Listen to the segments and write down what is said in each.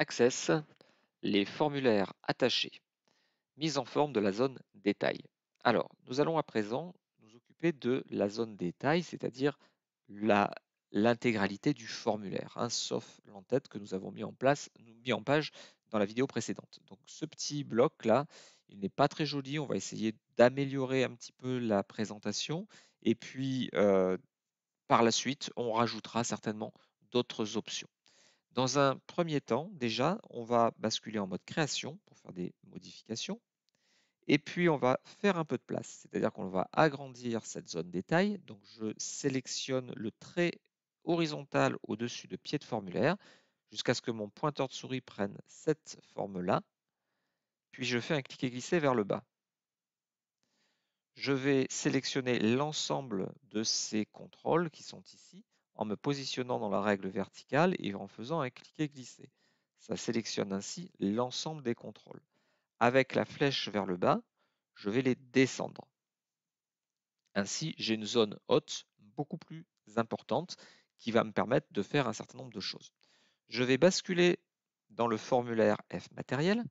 Access les formulaires attachés, mise en forme de la zone détail. Alors, nous allons à présent nous occuper de la zone détail, c'est-à-dire l'intégralité du formulaire, hein, sauf l'entête que nous avons mis en place, mis en page dans la vidéo précédente. Donc ce petit bloc là, il n'est pas très joli, on va essayer d'améliorer un petit peu la présentation et puis euh, par la suite, on rajoutera certainement d'autres options. Dans un premier temps, déjà, on va basculer en mode création pour faire des modifications. Et puis, on va faire un peu de place, c'est-à-dire qu'on va agrandir cette zone détail. Donc, je sélectionne le trait horizontal au-dessus de pied de formulaire jusqu'à ce que mon pointeur de souris prenne cette forme-là. Puis, je fais un clic et glisser vers le bas. Je vais sélectionner l'ensemble de ces contrôles qui sont ici en me positionnant dans la règle verticale et en faisant un cliquer-glisser. Ça sélectionne ainsi l'ensemble des contrôles. Avec la flèche vers le bas, je vais les descendre. Ainsi, j'ai une zone haute beaucoup plus importante qui va me permettre de faire un certain nombre de choses. Je vais basculer dans le formulaire F matériel.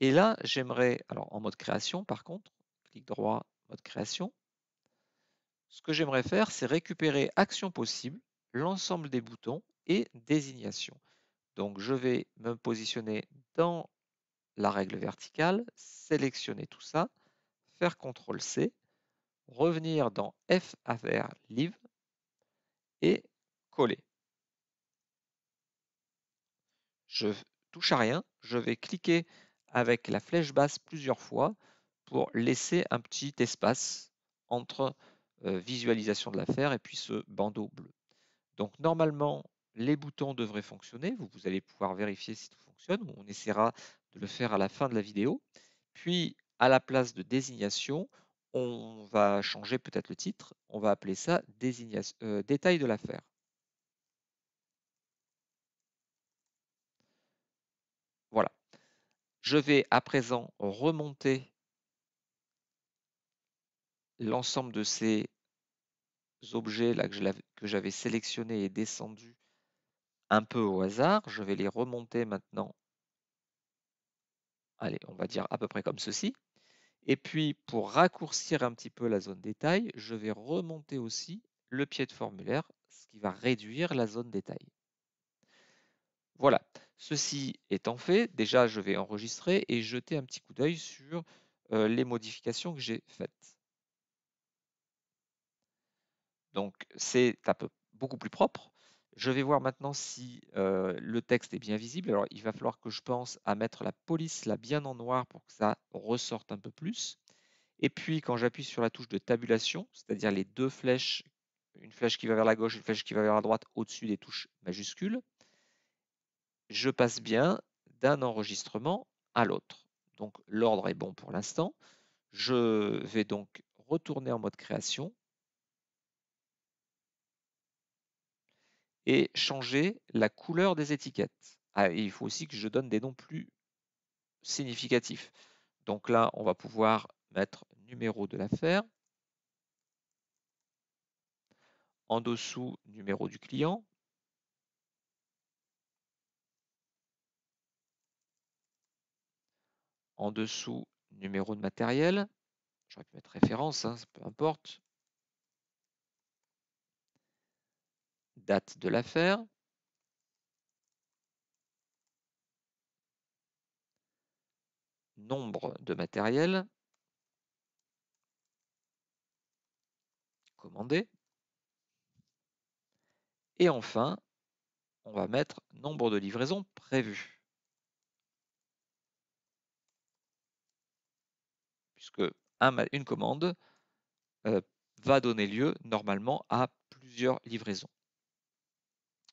Et là, j'aimerais, alors en mode création par contre, clic droit, mode création, ce que j'aimerais faire, c'est récupérer action possible, l'ensemble des boutons et désignation. Donc je vais me positionner dans la règle verticale, sélectionner tout ça, faire CTRL C, revenir dans f faire Live et coller. Je touche à rien, je vais cliquer avec la flèche basse plusieurs fois pour laisser un petit espace entre euh, visualisation de l'affaire et puis ce bandeau bleu. Donc normalement, les boutons devraient fonctionner. Vous, allez pouvoir vérifier si tout fonctionne. On essaiera de le faire à la fin de la vidéo. Puis, à la place de désignation, on va changer peut-être le titre. On va appeler ça euh, détail de l'affaire. Voilà. Je vais à présent remonter l'ensemble de ces objets là que j'avais sélectionnés et descendus un peu au hasard. Je vais les remonter maintenant. Allez, on va dire à peu près comme ceci. Et puis, pour raccourcir un petit peu la zone détail, je vais remonter aussi le pied de formulaire, ce qui va réduire la zone détail. Voilà, ceci étant fait, déjà je vais enregistrer et jeter un petit coup d'œil sur euh, les modifications que j'ai faites. Donc c'est un peu beaucoup plus propre. Je vais voir maintenant si le texte est bien visible. Alors il va falloir que je pense à mettre la police là bien en noir pour que ça ressorte un peu plus. Et puis quand j'appuie sur la touche de tabulation, c'est-à-dire les deux flèches, une flèche qui va vers la gauche, une flèche qui va vers la droite au-dessus des touches majuscules, je passe bien d'un enregistrement à l'autre. Donc l'ordre est bon pour l'instant. Je vais donc retourner en mode création et changer la couleur des étiquettes. Ah, il faut aussi que je donne des noms plus significatifs. Donc là, on va pouvoir mettre numéro de l'affaire, en dessous numéro du client, en dessous numéro de matériel, j'aurais pu mettre référence, hein, peu importe, date de l'affaire, nombre de matériel commandé, et enfin, on va mettre nombre de livraisons prévues. Puisque une commande euh, va donner lieu normalement à plusieurs livraisons.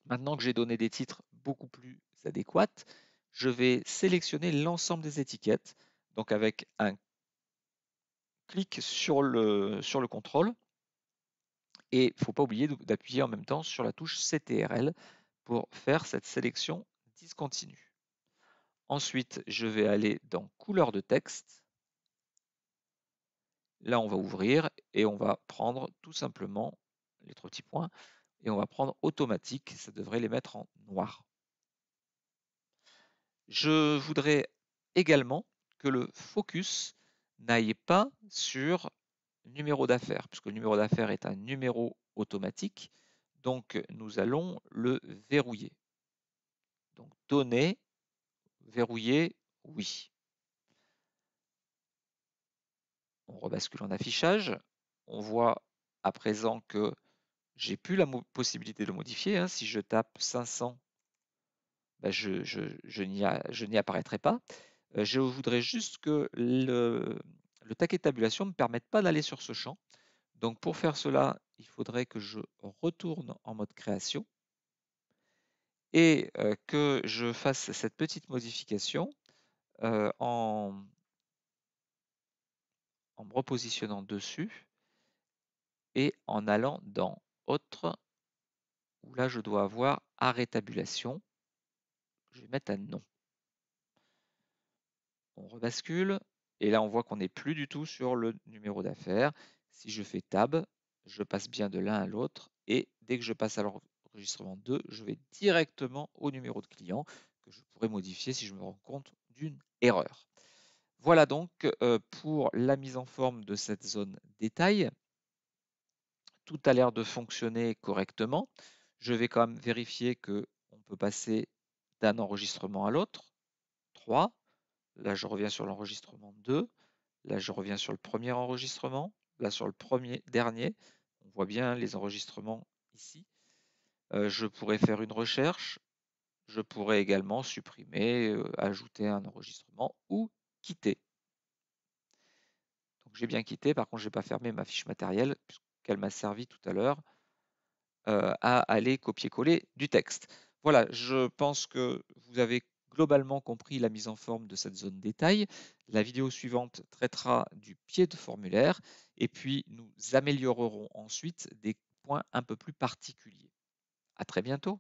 Maintenant que j'ai donné des titres beaucoup plus adéquats, je vais sélectionner l'ensemble des étiquettes, donc avec un clic sur le, sur le contrôle. Et il ne faut pas oublier d'appuyer en même temps sur la touche CTRL pour faire cette sélection discontinue. Ensuite, je vais aller dans couleur de texte. Là, on va ouvrir et on va prendre tout simplement les trois petits points, et on va prendre automatique, ça devrait les mettre en noir. Je voudrais également que le focus n'aille pas sur numéro d'affaires, puisque le numéro d'affaires est un numéro automatique, donc nous allons le verrouiller. Donc donner, verrouiller, oui. On rebascule en affichage, on voit à présent que j'ai plus la possibilité de modifier. Hein. Si je tape 500, bah, je, n'y apparaîtrai pas. Euh, je voudrais juste que le, le taquet de tabulation ne me permette pas d'aller sur ce champ. Donc pour faire cela, il faudrait que je retourne en mode création et euh, que je fasse cette petite modification euh, en, en me repositionnant dessus et en allant dans autre où là je dois avoir arrêt Je vais mettre un nom. On rebascule et là on voit qu'on n'est plus du tout sur le numéro d'affaires. Si je fais tab, je passe bien de l'un à l'autre et dès que je passe à l'enregistrement 2, je vais directement au numéro de client que je pourrais modifier si je me rends compte d'une erreur. Voilà donc euh, pour la mise en forme de cette zone détail tout a l'air de fonctionner correctement. Je vais quand même vérifier que on peut passer d'un enregistrement à l'autre. 3. Là, je reviens sur l'enregistrement 2. Là, je reviens sur le premier enregistrement. Là, sur le premier dernier. On voit bien les enregistrements ici. Euh, je pourrais faire une recherche. Je pourrais également supprimer, euh, ajouter un enregistrement ou quitter. Donc j'ai bien quitté, par contre, je n'ai pas fermé ma fiche matérielle, qu'elle m'a servi tout à l'heure euh, à aller copier-coller du texte. Voilà, je pense que vous avez globalement compris la mise en forme de cette zone détail. La vidéo suivante traitera du pied de formulaire et puis nous améliorerons ensuite des points un peu plus particuliers. À très bientôt.